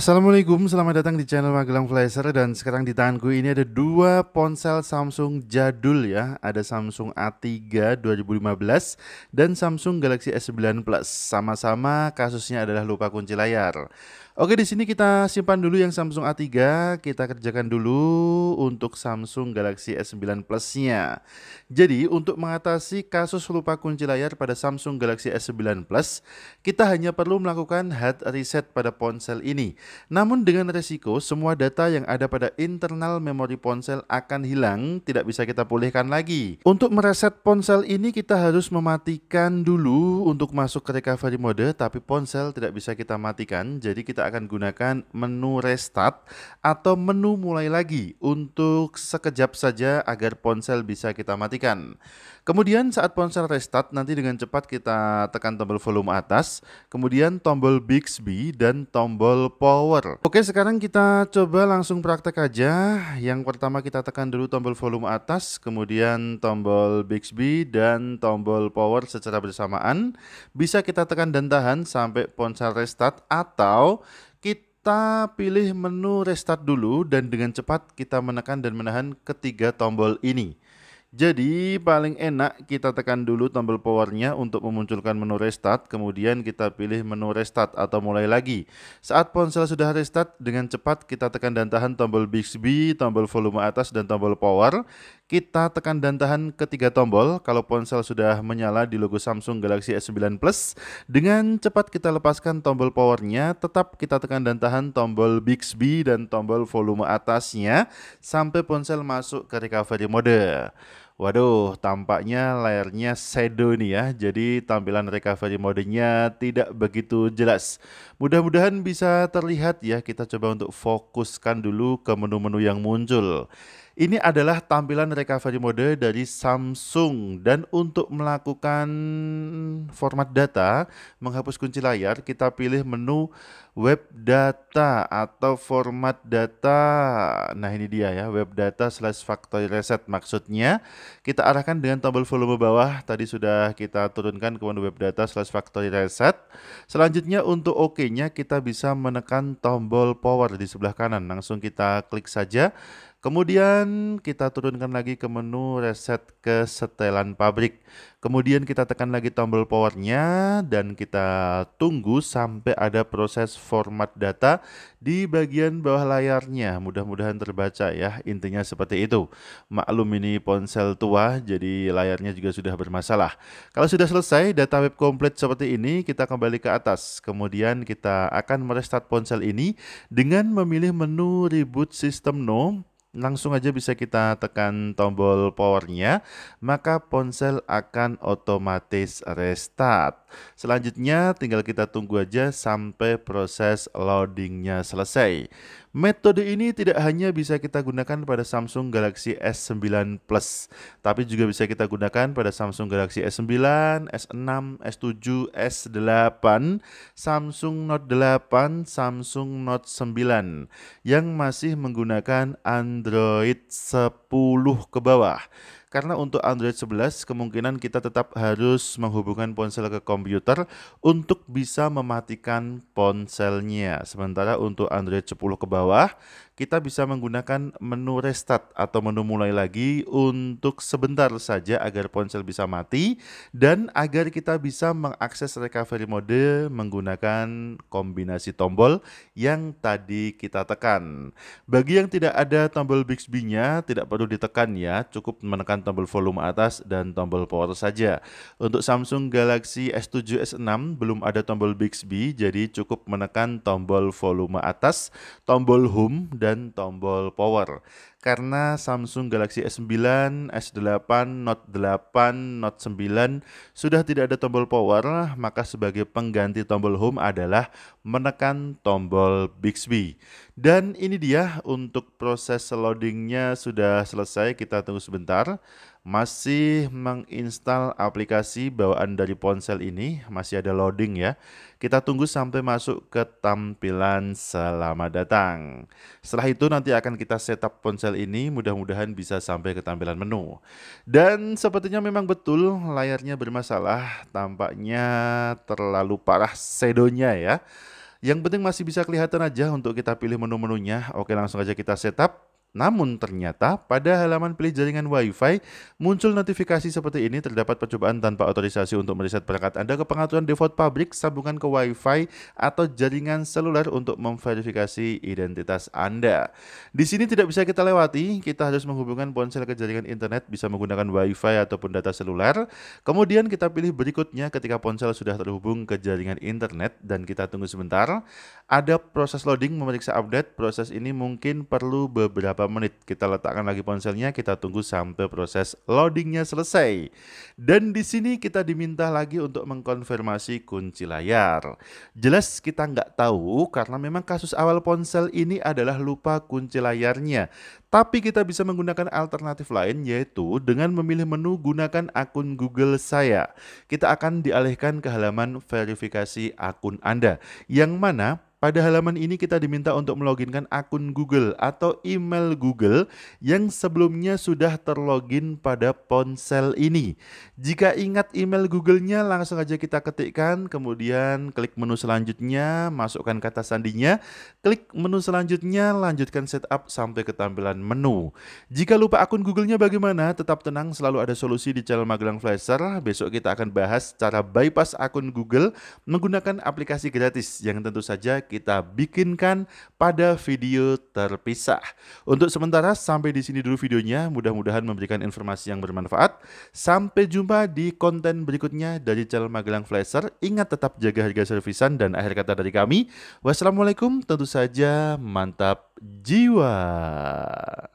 Assalamualaikum, selamat datang di channel Magelang Flasher dan sekarang di tanganku ini ada dua ponsel Samsung jadul ya. Ada Samsung A3 2015 dan Samsung Galaxy S9 Plus. Sama-sama kasusnya adalah lupa kunci layar. Oke, di sini kita simpan dulu yang Samsung A3, kita kerjakan dulu untuk Samsung Galaxy S9 Plus-nya. Jadi, untuk mengatasi kasus lupa kunci layar pada Samsung Galaxy S9 Plus, kita hanya perlu melakukan hard reset pada ponsel ini. Namun dengan resiko semua data yang ada pada internal memori ponsel akan hilang, tidak bisa kita pulihkan lagi. Untuk mereset ponsel ini kita harus mematikan dulu untuk masuk ke recovery mode, tapi ponsel tidak bisa kita matikan, jadi kita akan gunakan menu restart atau menu mulai lagi untuk sekejap saja agar ponsel bisa kita matikan. Kemudian saat ponsel restart nanti dengan cepat kita tekan tombol volume atas, kemudian tombol Bixby dan tombol power. Oke, sekarang kita coba langsung praktek aja. Yang pertama kita tekan dulu tombol volume atas, kemudian tombol Bixby dan tombol power secara bersamaan. Bisa kita tekan dan tahan sampai ponsel restart atau kita pilih menu restart dulu dan dengan cepat kita menekan dan menahan ketiga tombol ini. Jadi paling enak kita tekan dulu tombol powernya untuk memunculkan menu restart, kemudian kita pilih menu restart atau mulai lagi. Saat ponsel sudah restart, dengan cepat kita tekan dan tahan tombol Bixby, tombol volume atas, dan tombol power kita tekan dan tahan ketiga tombol kalau ponsel sudah menyala di logo Samsung Galaxy S9 Plus. Dengan cepat kita lepaskan tombol powernya, tetap kita tekan dan tahan tombol Bixby dan tombol volume atasnya sampai ponsel masuk ke recovery mode. Waduh, tampaknya layarnya shadow nih ya, jadi tampilan recovery modenya tidak begitu jelas. Mudah-mudahan bisa terlihat ya, kita coba untuk fokuskan dulu ke menu-menu yang muncul. Ini adalah tampilan recovery mode dari Samsung dan untuk melakukan format data, menghapus kunci layar, kita pilih menu web data atau format data. Nah ini dia ya, web data slash factory reset maksudnya kita arahkan dengan tombol volume bawah. Tadi sudah kita turunkan ke menu web data slash factory reset. Selanjutnya untuk OK-nya kita bisa menekan tombol power di sebelah kanan. Langsung kita klik saja Kemudian kita turunkan lagi ke menu reset ke setelan pabrik. Kemudian kita tekan lagi tombol powernya dan kita tunggu sampai ada proses format data di bagian bawah layarnya. Mudah-mudahan terbaca ya, intinya seperti itu. Maklum ini ponsel tua, jadi layarnya juga sudah bermasalah. Kalau sudah selesai, data web komplit seperti ini, kita kembali ke atas. Kemudian kita akan merestart ponsel ini dengan memilih menu reboot system no langsung aja bisa kita tekan tombol powernya, maka ponsel akan otomatis restart. Selanjutnya tinggal kita tunggu aja sampai proses loadingnya selesai. Metode ini tidak hanya bisa kita gunakan pada Samsung Galaxy S9 Plus, tapi juga bisa kita gunakan pada Samsung Galaxy S9, S6, S7, S8, Samsung Note 8, Samsung Note 9 yang masih menggunakan Android Android 10 ke bawah. Karena untuk Android 11 kemungkinan kita tetap harus menghubungkan ponsel ke komputer untuk bisa mematikan ponselnya. Sementara untuk Android 10 ke bawah kita bisa menggunakan menu restart atau menu mulai lagi untuk sebentar saja agar ponsel bisa mati dan agar kita bisa mengakses recovery mode menggunakan kombinasi tombol yang tadi kita tekan. Bagi yang tidak ada tombol Bixby-nya tidak perlu ditekan ya, cukup menekan tombol volume atas dan tombol power saja. Untuk Samsung Galaxy S7 S6 belum ada tombol Bixby jadi cukup menekan tombol volume atas, tombol home dan dan tombol power. Karena Samsung Galaxy S9, S8, Note 8, Note 9 sudah tidak ada tombol power, maka sebagai pengganti tombol home adalah menekan tombol Bixby. Dan ini dia untuk proses loadingnya sudah selesai, kita tunggu sebentar masih menginstal aplikasi bawaan dari ponsel ini, masih ada loading ya. Kita tunggu sampai masuk ke tampilan selamat datang. Setelah itu nanti akan kita setup ponsel ini, mudah-mudahan bisa sampai ke tampilan menu. Dan sepertinya memang betul layarnya bermasalah, tampaknya terlalu parah sedonya ya. Yang penting masih bisa kelihatan aja untuk kita pilih menu-menunya. Oke langsung aja kita setup. Namun ternyata pada halaman pilih jaringan Wi-Fi muncul notifikasi seperti ini terdapat percobaan tanpa otorisasi untuk mereset perangkat Anda ke pengaturan default pabrik sambungan ke Wi-Fi atau jaringan seluler untuk memverifikasi identitas Anda. Di sini tidak bisa kita lewati, kita harus menghubungkan ponsel ke jaringan internet bisa menggunakan Wi-Fi ataupun data seluler. Kemudian kita pilih berikutnya ketika ponsel sudah terhubung ke jaringan internet dan kita tunggu sebentar. Ada proses loading memeriksa update, proses ini mungkin perlu beberapa beberapa menit. Kita letakkan lagi ponselnya, kita tunggu sampai proses loadingnya selesai. Dan di sini kita diminta lagi untuk mengkonfirmasi kunci layar. Jelas kita nggak tahu karena memang kasus awal ponsel ini adalah lupa kunci layarnya. Tapi kita bisa menggunakan alternatif lain yaitu dengan memilih menu gunakan akun Google saya. Kita akan dialihkan ke halaman verifikasi akun Anda yang mana pada halaman ini kita diminta untuk meloginkan akun Google atau email Google yang sebelumnya sudah terlogin pada ponsel ini. Jika ingat email Google-nya langsung aja kita ketikkan, kemudian klik menu selanjutnya, masukkan kata sandinya, klik menu selanjutnya, lanjutkan setup sampai ke tampilan menu. Jika lupa akun Google-nya bagaimana? Tetap tenang, selalu ada solusi di channel Magelang Flasher. Besok kita akan bahas cara bypass akun Google menggunakan aplikasi gratis yang tentu saja kita bikinkan pada video terpisah. Untuk sementara sampai di sini dulu videonya, mudah-mudahan memberikan informasi yang bermanfaat. Sampai jumpa di konten berikutnya dari channel Magelang Flasher. Ingat tetap jaga harga servisan dan akhir kata dari kami. Wassalamualaikum, tentu saja mantap jiwa.